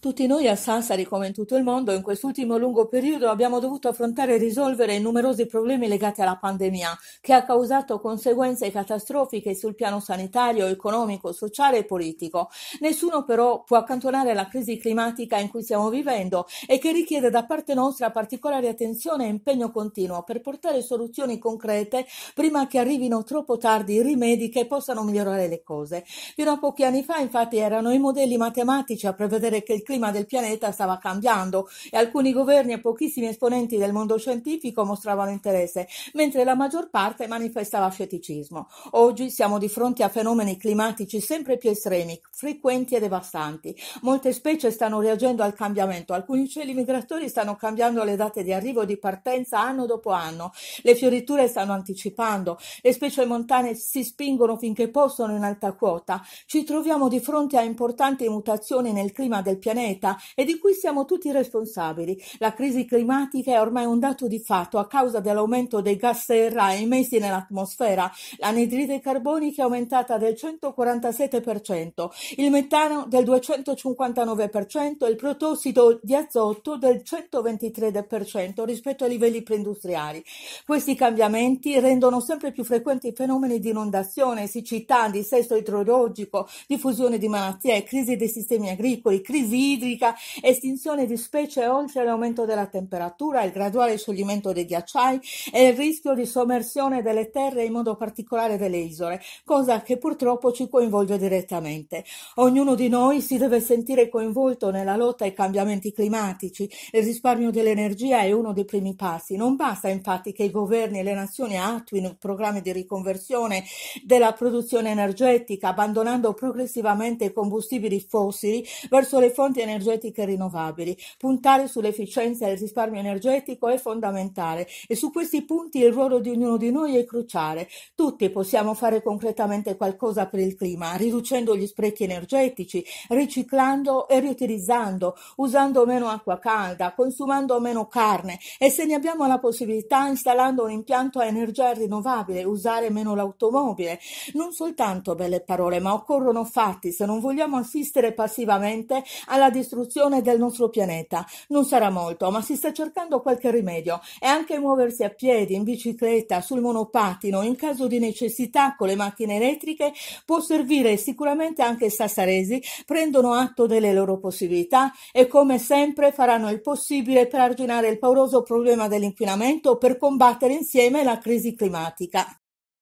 Tutti noi a Sassari, come in tutto il mondo, in quest'ultimo lungo periodo abbiamo dovuto affrontare e risolvere numerosi problemi legati alla pandemia, che ha causato conseguenze catastrofiche sul piano sanitario, economico, sociale e politico. Nessuno però può accantonare la crisi climatica in cui stiamo vivendo e che richiede da parte nostra particolare attenzione e impegno continuo per portare soluzioni concrete prima che arrivino troppo tardi i rimedi che possano migliorare le cose. Fino a pochi anni fa, infatti, erano i modelli matematici a prevedere che il clima del pianeta stava cambiando e alcuni governi e pochissimi esponenti del mondo scientifico mostravano interesse, mentre la maggior parte manifestava scetticismo. Oggi siamo di fronte a fenomeni climatici sempre più estremi, frequenti e devastanti. Molte specie stanno reagendo al cambiamento, alcuni uccelli migratori stanno cambiando le date di arrivo e di partenza anno dopo anno, le fioriture stanno anticipando, le specie montane si spingono finché possono in alta quota. Ci troviamo di fronte a importanti mutazioni nel clima del pianeta pianeta e di cui siamo tutti responsabili. La crisi climatica è ormai un dato di fatto a causa dell'aumento dei gas serra emessi nell'atmosfera, l'anidride carbonica è aumentata del 147%, il metano del 259% e il protossido di azoto del 123% rispetto ai livelli preindustriali. Questi cambiamenti rendono sempre più frequenti i fenomeni di inondazione, siccità, dissesto idrologico, diffusione di malattie, crisi dei sistemi agricoli, crisi idrica, estinzione di specie oltre l'aumento della temperatura, il graduale scioglimento dei ghiacciai e il rischio di sommersione delle terre, in modo particolare delle isole, cosa che purtroppo ci coinvolge direttamente. Ognuno di noi si deve sentire coinvolto nella lotta ai cambiamenti climatici. Il risparmio dell'energia è uno dei primi passi. Non basta infatti che i governi e le nazioni attuino programmi di riconversione della produzione energetica, abbandonando progressivamente i combustibili fossili verso le fonti fonti energetiche rinnovabili. Puntare sull'efficienza e il risparmio energetico è fondamentale e su questi punti il ruolo di ognuno di noi è cruciale. Tutti possiamo fare concretamente qualcosa per il clima, riducendo gli sprechi energetici, riciclando e riutilizzando, usando meno acqua calda, consumando meno carne e se ne abbiamo la possibilità installando un impianto a energia rinnovabile, usare meno l'automobile. Non soltanto belle parole, ma occorrono fatti se non vogliamo assistere passivamente alla la distruzione del nostro pianeta. Non sarà molto, ma si sta cercando qualche rimedio e anche muoversi a piedi, in bicicletta, sul monopattino, in caso di necessità con le macchine elettriche può servire sicuramente anche sassaresi prendono atto delle loro possibilità e come sempre faranno il possibile per arginare il pauroso problema dell'inquinamento per combattere insieme la crisi climatica.